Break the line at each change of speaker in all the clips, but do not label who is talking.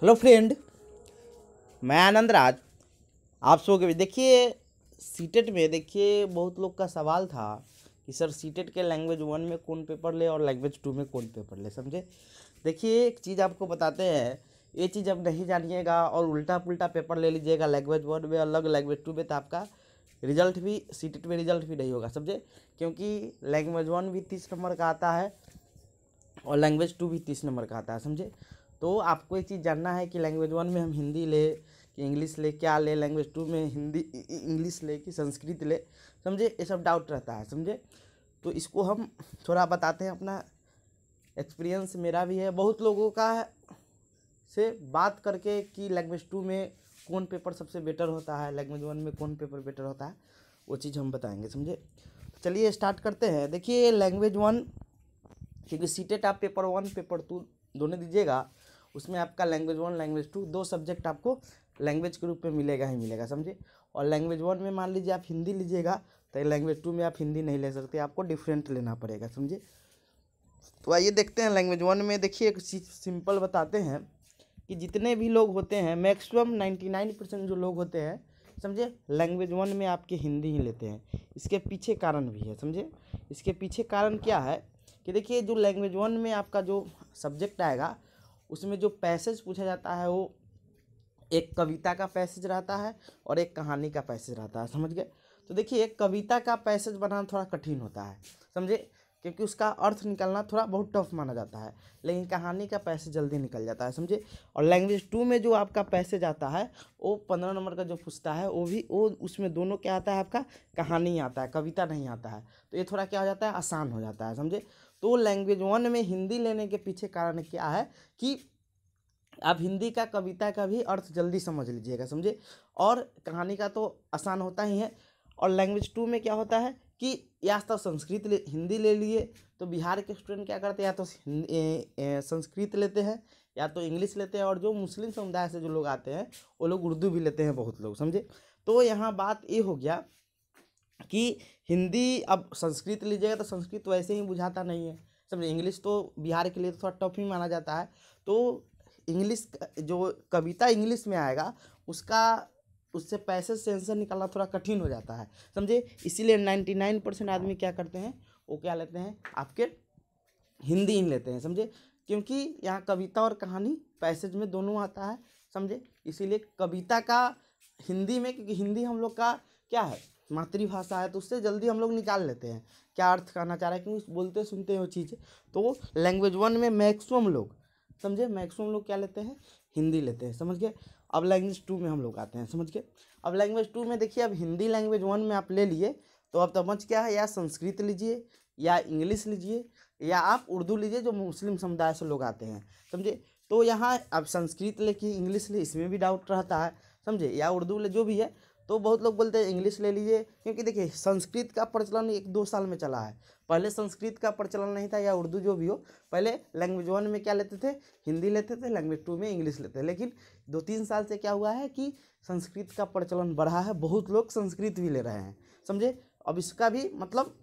hello friend मैं आनंद राज आप सो के देखिए सीटेट e में देखिए बहुत लोग का सवाल था कि सर सीटेट e के लैंग्वेज वन में कौन पेपर ले और लैंग्वेज टू में कौन पेपर ले समझे देखिए एक चीज़ आपको बताते हैं ये चीज़ आप नहीं जानिएगा और उल्टा पुल्टा पेपर ले लीजिएगा लैंग्वेज वन में अलग लैंग्वेज टू में तो आपका रिजल्ट भी सीटेट e में रिजल्ट भी नहीं होगा समझे क्योंकि लैंग्वेज वन भी तीस नंबर का आता है और लैंग्वेज टू भी तीस नंबर का आता है समझे तो आपको एक चीज़ जानना है कि लैंग्वेज वन में हम हिंदी ले कि इंग्लिश ले क्या ले लैंग्वेज टू में हिंदी इंग्लिश ले कि संस्कृत ले समझे ये सब डाउट रहता है समझे तो इसको हम थोड़ा बताते हैं अपना एक्सपीरियंस मेरा भी है बहुत लोगों का से बात करके कि लैंग्वेज टू में कौन पेपर सबसे बेटर होता है लैंग्वेज वन में कौन पेपर बेटर होता है वो चीज़ हम बताएंगे समझे चलिए स्टार्ट करते हैं देखिए लैंग्वेज वन क्योंकि सीटेट आप पेपर वन पेपर टू दोनों दीजिएगा उसमें आपका लैंग्वेज वन लैंग्वेज टू दो सब्जेक्ट आपको लैंग्वेज के रूप में मिलेगा ही मिलेगा समझे और लैंग्वेज वन में मान लीजिए आप हिंदी लीजिएगा तो लैंग्वेज टू में आप हिंदी नहीं ले सकते आपको डिफरेंट लेना पड़ेगा समझे तो आइए देखते हैं लैंग्वेज वन में देखिए एक सिंपल बताते हैं कि जितने भी लोग होते हैं मैक्सिमम नाइन्टी नाइन परसेंट जो लोग होते हैं समझे लैंग्वेज वन में आपके हिंदी ही लेते हैं इसके पीछे कारण भी है समझे इसके पीछे कारण क्या है कि देखिए जो लैंग्वेज वन में आपका जो सब्जेक्ट आएगा उसमें जो पैसेज पूछा जाता है वो एक कविता का पैसेज रहता है और एक कहानी का पैसेज रहता है समझ गए तो देखिए एक कविता का पैसेज बनाना थोड़ा कठिन होता है समझे क्योंकि उसका अर्थ निकलना थोड़ा बहुत टफ माना जाता है लेकिन कहानी का पैसेज जल्दी निकल जाता है समझे और लैंग्वेज टू में जो आपका पैसेज आता है वो पंद्रह नंबर का जो पूछता है वो भी वो उसमें दोनों क्या आता है आपका कहानी आता है कविता नहीं आता है तो ये थोड़ा क्या हो जाता है आसान हो जाता है समझे तो लैंग्वेज वन में हिंदी लेने के पीछे कारण क्या है कि आप हिंदी का कविता का भी अर्थ जल्दी समझ लीजिएगा समझे और कहानी का तो आसान होता ही है और लैंग्वेज टू में क्या होता है कि या तो संस्कृत ले हिंदी ले लिए तो बिहार के स्टूडेंट क्या करते हैं या तो ए, ए, संस्कृत लेते हैं या तो इंग्लिश लेते हैं और जो मुस्लिम समुदाय से जो लोग आते हैं वो लोग उर्दू भी लेते हैं बहुत लोग समझे तो यहाँ बात ये हो गया कि हिंदी अब संस्कृत लीजिएगा तो संस्कृत वैसे ही बुझाता नहीं है समझे इंग्लिश तो बिहार के लिए तो थोड़ा टफ ही माना जाता है तो इंग्लिश जो कविता इंग्लिश में आएगा उसका उससे पैसे से आंसर निकालना थोड़ा कठिन हो जाता है समझे इसीलिए नाइन्टी नाइन परसेंट आदमी क्या करते हैं वो क्या लेते हैं आपके हिंदी ही लेते हैं समझे क्योंकि यहाँ कविता और कहानी पैसेज में दोनों आता है समझे इसीलिए कविता का हिंदी में क्योंकि हिंदी हम लोग का क्या है मातृभाषा है तो उससे जल्दी हम लोग निकाल लेते हैं क्या अर्थ कहना चाह रहा है क्योंकि बोलते सुनते हैं वो चीज़ें तो लैंग्वेज वन में मैक्सिमम लोग समझे मैक्सिमम लोग क्या लेते हैं हिंदी लेते हैं समझ गए अब लैंग्वेज टू में हम लोग आते हैं समझ गए अब लैंग्वेज टू में देखिए अब हिंदी लैंग्वेज वन में आप ले लिए तो अब समझ क्या है या संस्कृत लीजिए या इंग्लिश लीजिए या आप उर्दू लीजिए जो मुस्लिम समुदाय से लोग आते हैं समझे तो यहाँ अब संस्कृत कि इंग्लिश ले इसमें भी डाउट रहता है समझे या उर्दू ले जो भी है तो बहुत लोग बोलते हैं इंग्लिश ले लीजिए क्योंकि देखिए संस्कृत का प्रचलन एक दो साल में चला है पहले संस्कृत का प्रचलन नहीं था या उर्दू जो भी हो पहले लैंग्वेज वन में क्या लेते थे हिंदी लेते थे लैंग्वेज टू में इंग्लिश लेते थे लेकिन दो तीन साल से क्या हुआ है कि संस्कृत का प्रचलन बढ़ा है बहुत लोग संस्कृत भी ले रहे हैं समझे अब इसका भी मतलब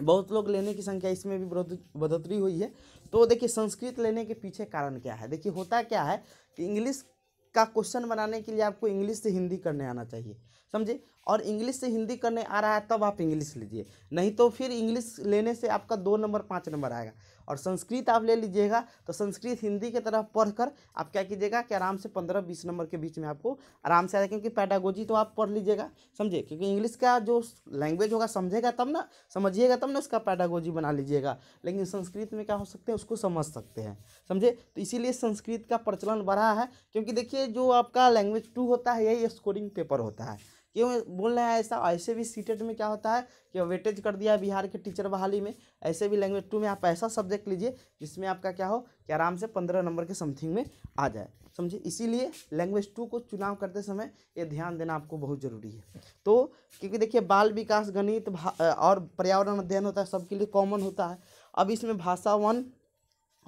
बहुत लोग लेने की संख्या इसमें भी बढ़ोतरी हुई है तो देखिए संस्कृत लेने के पीछे कारण क्या है देखिए होता क्या है कि इंग्लिश का क्वेश्चन बनाने के लिए आपको इंग्लिश से हिंदी करने आना चाहिए समझे और इंग्लिश से हिंदी करने आ रहा है तब आप इंग्लिश लीजिए नहीं तो फिर इंग्लिश लेने से आपका दो नंबर पाँच नंबर आएगा और संस्कृत आप ले लीजिएगा तो संस्कृत हिंदी की तरफ पढ़कर आप क्या कीजिएगा कि आराम से पंद्रह बीस नंबर के बीच में आपको आराम से आएगा क्योंकि पैडागोजी तो आप पढ़ लीजिएगा समझे क्योंकि इंग्लिश का जो लैंग्वेज होगा समझेगा तब ना समझिएगा तब ना उसका पैडागोजी बना लीजिएगा लेकिन संस्कृत में क्या हो सकते हैं उसको समझ सकते हैं समझे तो इसीलिए संस्कृत का प्रचलन बढ़ा है क्योंकि देखिए जो आपका लैंग्वेज टू होता है यही स्कोरिंग पेपर होता है क्यों बोल रहे हैं ऐसा ऐसे भी सी में क्या होता है कि वेटेज कर दिया बिहार के टीचर बहाली में ऐसे भी लैंग्वेज टू में आप ऐसा सब्जेक्ट लीजिए जिसमें आपका क्या हो कि आराम से पंद्रह नंबर के समथिंग में आ जाए समझिए इसीलिए लैंग्वेज टू को चुनाव करते समय ये ध्यान देना आपको बहुत ज़रूरी है तो क्योंकि देखिए बाल विकास गणित और पर्यावरण अध्ययन होता है सबके लिए कॉमन होता है अब इसमें भाषा वन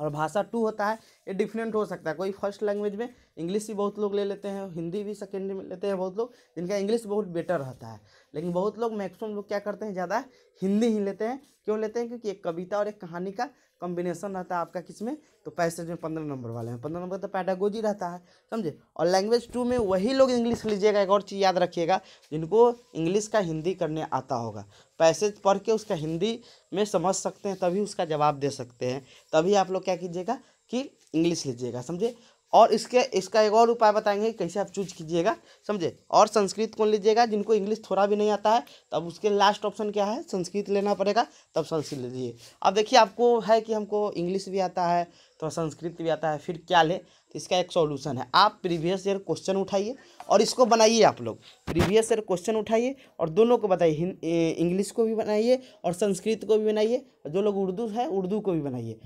और भाषा टू होता है ये डिफरेंट हो सकता है कोई फर्स्ट लैंग्वेज में इंग्लिश भी बहुत लोग ले लेते हैं हिंदी भी सेकेंड में लेते हैं बहुत लोग जिनका इंग्लिश बहुत बेटर रहता है लेकिन बहुत लोग मैक्सिमम लोग क्या करते हैं ज़्यादा हिंदी ही लेते हैं क्यों लेते हैं क्योंकि एक कविता और एक कहानी का कॉम्बिनेशन रहता है आपका किस में तो पैसेज में पंद्रह नंबर वाले में पंद्रह नंबर तो पैडागोजी रहता है समझे और लैंग्वेज टू में वही लोग इंग्लिश लीजिएगा एक और चीज़ याद रखिएगा जिनको इंग्लिश का हिंदी करने आता होगा पैसेज पढ़ के उसका हिंदी में समझ सकते हैं तभी उसका जवाब दे सकते हैं तभी आप लोग क्या कीजिएगा कि इंग्लिश लीजिएगा समझे और इसके इसका एक और उपाय बताएंगे कैसे आप चूज कीजिएगा समझे और संस्कृत कौन लीजिएगा जिनको इंग्लिश थोड़ा भी नहीं आता है तब उसके लास्ट ऑप्शन क्या है संस्कृत लेना पड़ेगा तब संस्कृत लीजिए अब देखिए आपको है कि हमको इंग्लिश भी आता है तो संस्कृत भी आता है फिर क्या ले तो इसका एक सॉल्यूशन है आप प्रीवियस ईयर क्वेश्चन उठाइए और इसको बनाइए आप लोग प्रीवियस ईयर क्वेश्चन उठाइए और दोनों को बताइए इंग्लिश को भी बनाइए और संस्कृत को भी बनाइए और जो लोग उर्दू है उर्दू को भी बनाइए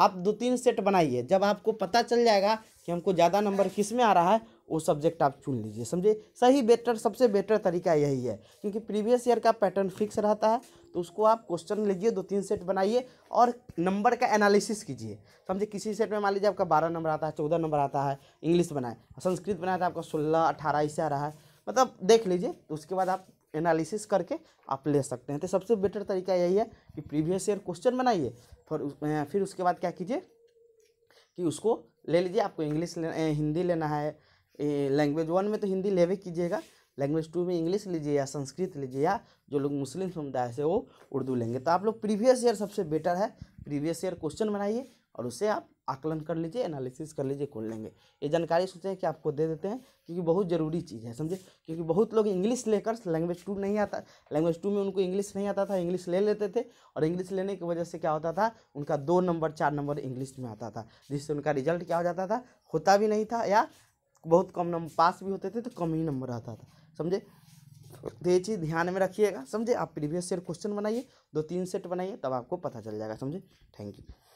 आप दो तीन सेट बनाइए जब आपको पता चल जाएगा कि हमको ज़्यादा नंबर किस में आ रहा है वो सब्जेक्ट आप चुन लीजिए समझे सही बेटर सबसे बेटर तरीका यही है क्योंकि प्रीवियस ईयर का पैटर्न फिक्स रहता है तो उसको आप क्वेश्चन लीजिए दो तीन सेट बनाइए और नंबर का एनालिसिस कीजिए समझे किसी सेट में मान लीजिए आपका बारह नंबर आता है चौदह नंबर आता है इंग्लिश बनाए संस्कृत बनाया था तो आपका सोलह अठारह ऐसे आ रहा है मतलब देख लीजिए तो उसके बाद आप एनालिसिस करके आप ले सकते हैं तो सबसे बेटर तरीका यही है कि प्रीवियस ईयर क्वेश्चन बनाइए फिर फिर उसके बाद क्या कीजिए कि उसको ले लीजिए आपको इंग्लिश ले, हिंदी लेना है लैंग्वेज वन में तो हिंदी लेवे कीजिएगा लैंग्वेज टू में इंग्लिश लीजिए या संस्कृत लीजिए या जो लोग मुस्लिम समुदाय से वो उर्दू लेंगे तो आप लोग प्रीवियस ईयर सबसे बेटर है प्रीवियस ईयर क्वेश्चन बनाइए और उसे आप आकलन कर लीजिए एनालिसिस कर लीजिए खोल लेंगे ये जानकारी सोचते हैं कि आपको दे देते हैं क्योंकि बहुत ज़रूरी चीज़ है समझे क्योंकि बहुत लोग इंग्लिश लेकर लैंग्वेज टू नहीं आता लैंग्वेज टू में उनको इंग्लिश नहीं आता था इंग्लिश ले लेते थे और इंग्लिश लेने की वजह से क्या होता था उनका दो नंबर चार नंबर इंग्लिश में आता था जिससे उनका रिजल्ट क्या हो जाता था होता भी नहीं था या बहुत कम नंबर पास भी होते थे तो कम ही नंबर आता था समझे तो ये चीज़ ध्यान में रखिएगा समझे आप प्रीवियस ईयर क्वेश्चन बनाइए दो तीन सेट बनाइए तब आपको पता चल जाएगा समझे थैंक यू